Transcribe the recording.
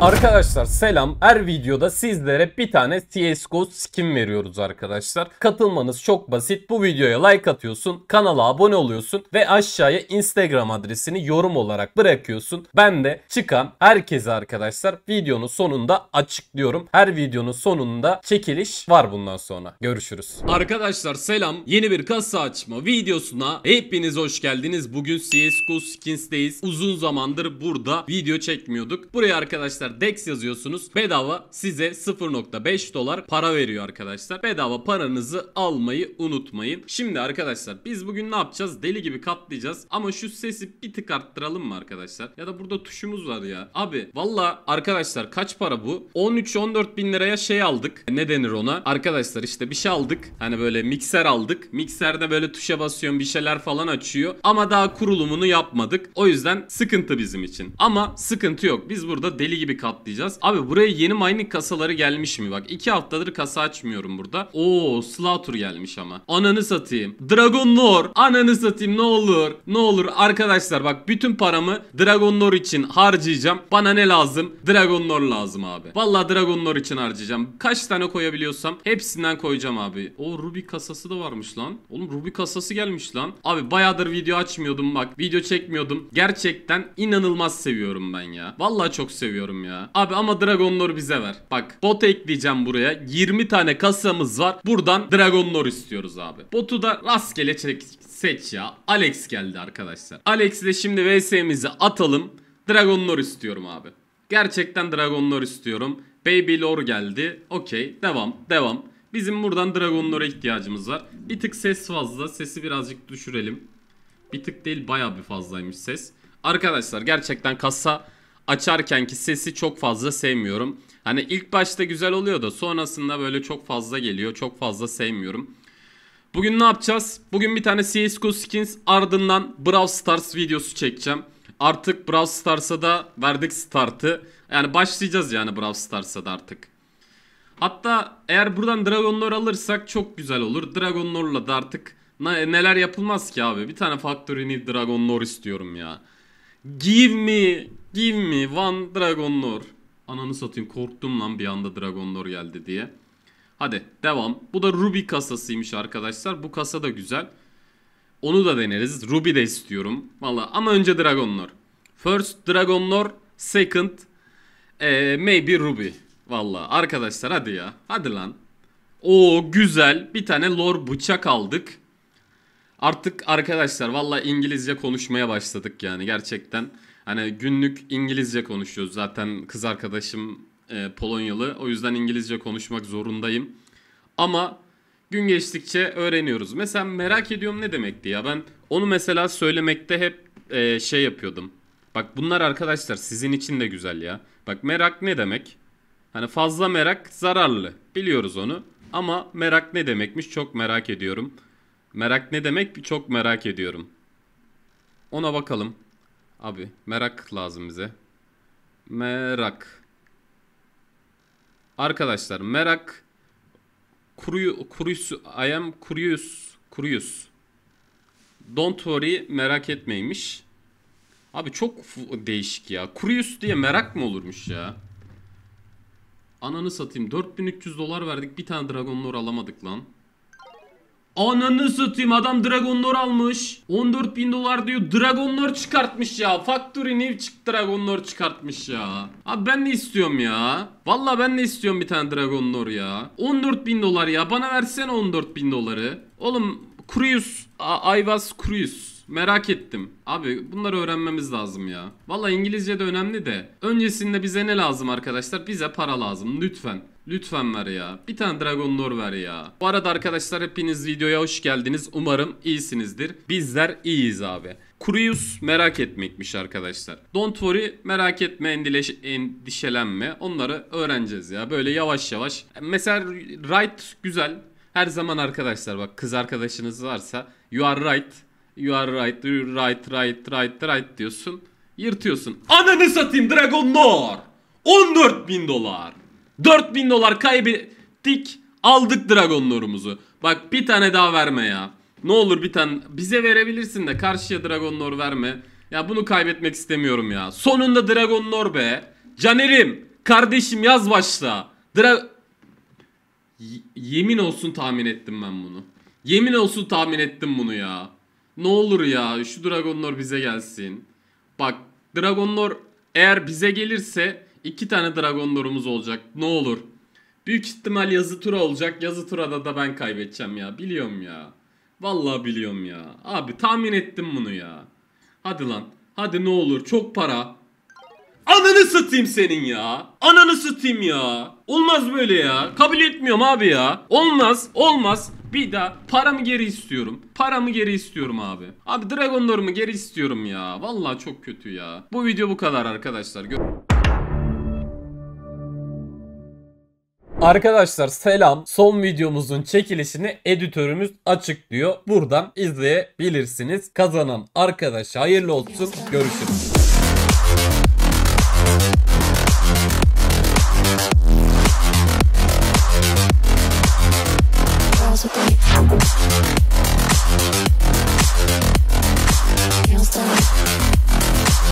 Arkadaşlar selam. Her videoda sizlere bir tane CSGO skin veriyoruz arkadaşlar. Katılmanız çok basit. Bu videoya like atıyorsun, kanala abone oluyorsun ve aşağıya Instagram adresini yorum olarak bırakıyorsun. Ben de çıkan herkese arkadaşlar videonun sonunda açıklıyorum. Her videonun sonunda çekiliş var bundan sonra. Görüşürüz. Arkadaşlar selam. Yeni bir kasa açma videosuna hepiniz hoş geldiniz. Bugün CSGO skins'teyiz. Uzun zamandır burada video çekmiyorduk. Buraya arkadaşlar arkadaşlar DEX yazıyorsunuz. Bedava size 0.5 dolar para veriyor arkadaşlar. Bedava paranızı almayı unutmayın. Şimdi arkadaşlar biz bugün ne yapacağız? Deli gibi katlayacağız. Ama şu sesi bir tık arttıralım mı arkadaşlar? Ya da burada tuşumuz var ya. Abi valla arkadaşlar kaç para bu? 13-14 bin liraya şey aldık. Ne denir ona? Arkadaşlar işte bir şey aldık. Hani böyle mikser aldık. Mikserde böyle tuşa basıyorsun bir şeyler falan açıyor. Ama daha kurulumunu yapmadık. O yüzden sıkıntı bizim için. Ama sıkıntı yok. Biz burada deli gibi gibi katlayacağız. Abi buraya yeni mining kasaları gelmiş mi? Bak 2 haftadır kasa açmıyorum burada. Oo Slaughter gelmiş ama. Ananı satayım. Dragon Lore. Ananı satayım ne olur. Ne olur arkadaşlar bak bütün paramı Dragon Lore için harcayacağım. Bana ne lazım? Dragon Lore lazım abi. Valla Dragon Lore için harcayacağım. Kaç tane koyabiliyorsam hepsinden koyacağım abi. O Ruby kasası da varmış lan. Oğlum Ruby kasası gelmiş lan. Abi bayağıdır video açmıyordum bak. Video çekmiyordum. Gerçekten inanılmaz seviyorum ben ya. Vallahi çok seviyorum ya. Abi ama Dragon bize ver. Bak bot ekleyeceğim buraya. 20 tane kasamız var. Buradan Dragon istiyoruz abi. Botu da rastgele çek seç ya. Alex geldi arkadaşlar. Alex ile şimdi VS'mizi atalım. Dragon istiyorum abi. Gerçekten Dragon istiyorum. Baby Lore geldi. Okey. Devam. Devam. Bizim buradan Dragon ihtiyacımız var. Bir tık ses fazla. Sesi birazcık düşürelim. Bir tık değil baya bir fazlaymış ses. Arkadaşlar gerçekten kasa açarkenki sesi çok fazla sevmiyorum. Hani ilk başta güzel oluyor da sonrasında böyle çok fazla geliyor. Çok fazla sevmiyorum. Bugün ne yapacağız? Bugün bir tane CSGO skins ardından Brawl Stars videosu çekeceğim. Artık Brawl Stars'a da verdik startı. Yani başlayacağız yani Brawl Stars'a da artık. Hatta eğer buradan Dragon Lore alırsak çok güzel olur. Dragon Lore'la da artık neler yapılmaz ki abi. Bir tane Factory Need Dragon Lore istiyorum ya. Give me Give me one Dragon Lore. Ananı satayım korktum lan bir anda Dragon Lore geldi diye. Hadi devam. Bu da Ruby kasasıymış arkadaşlar. Bu kasa da güzel. Onu da deneriz. Ruby de istiyorum. Valla ama önce Dragon Lore. First Dragon Lore. Second ee, maybe Ruby. Valla arkadaşlar hadi ya. Hadi lan. O güzel. Bir tane lore bıçak aldık. Artık arkadaşlar valla İngilizce konuşmaya başladık yani gerçekten. Hani günlük İngilizce konuşuyoruz. Zaten kız arkadaşım e, Polonyalı. O yüzden İngilizce konuşmak zorundayım. Ama gün geçtikçe öğreniyoruz. Mesela merak ediyorum ne demekti ya. Ben onu mesela söylemekte hep e, şey yapıyordum. Bak bunlar arkadaşlar sizin için de güzel ya. Bak merak ne demek? Hani fazla merak zararlı. Biliyoruz onu. Ama merak ne demekmiş çok merak ediyorum. Merak ne demek çok merak ediyorum. Ona bakalım. Abi merak lazım bize. Merak. Arkadaşlar merak kuruyu kuruyus I am curious curious. Don't worry merak etmeymiş. Abi çok değişik ya. Curious diye merak mı olurmuş ya? Ananı satayım. 4300 dolar verdik. Bir tane Dragon Lore alamadık lan. Ananı satayım adam dragonlar almış. 14 bin dolar diyor. Dragonlar çıkartmış ya. Factory New çık dragonlar çıkartmış ya. Abi ben de istiyorum ya. Valla ben de istiyorum bir tane dragonlar ya. 14 bin dolar ya. Bana versene 14 bin doları. Oğlum Cruise. ayvaz was Cruise. Merak ettim. Abi bunları öğrenmemiz lazım ya. Valla İngilizce de önemli de. Öncesinde bize ne lazım arkadaşlar? Bize para lazım lütfen. Lütfen ver ya. Bir tane Dragon Lore ver ya. Bu arada arkadaşlar hepiniz videoya hoş geldiniz. Umarım iyisinizdir. Bizler iyiyiz abi. Curious merak etmekmiş arkadaşlar. Don't worry merak etme endileş, endişelenme. Onları öğreneceğiz ya. Böyle yavaş yavaş. Mesela right güzel. Her zaman arkadaşlar bak kız arkadaşınız varsa you are right You are right, you right, right, right, right diyorsun. Yırtıyorsun. Ananı satayım Dragon Lore. 14 bin dolar. 4 bin dolar kaybettik. Aldık Dragon Lore'umuzu. Bak bir tane daha verme ya. Ne olur bir tane bize verebilirsin de karşıya Dragon Lore verme. Ya bunu kaybetmek istemiyorum ya. Sonunda Dragon Lore be. Canerim, kardeşim yaz başla. Dra yemin olsun tahmin ettim ben bunu. Yemin olsun tahmin ettim bunu ya. Ne olur ya şu Dragonlord bize gelsin. Bak Dragonlord eğer bize gelirse iki tane Dragonlord'umuz olacak. Ne olur. Büyük ihtimal yazı tura olacak. Yazı turada da ben kaybedeceğim ya. Biliyorum ya. Vallahi biliyorum ya. Abi tahmin ettim bunu ya. Hadi lan. Hadi ne olur çok para. Ananı satayım senin ya. Ananı satayım ya. Olmaz böyle ya. Kabul etmiyorum abi ya. Olmaz. Olmaz. Bir daha paramı geri istiyorum. Paramı geri istiyorum abi. Abi Dragon geri istiyorum ya. Vallahi çok kötü ya. Bu video bu kadar arkadaşlar. Gör Arkadaşlar selam. Son videomuzun çekilişini editörümüz açıklıyor. Buradan izleyebilirsiniz. Kazanan arkadaş hayırlı olsun. Görüşürüz.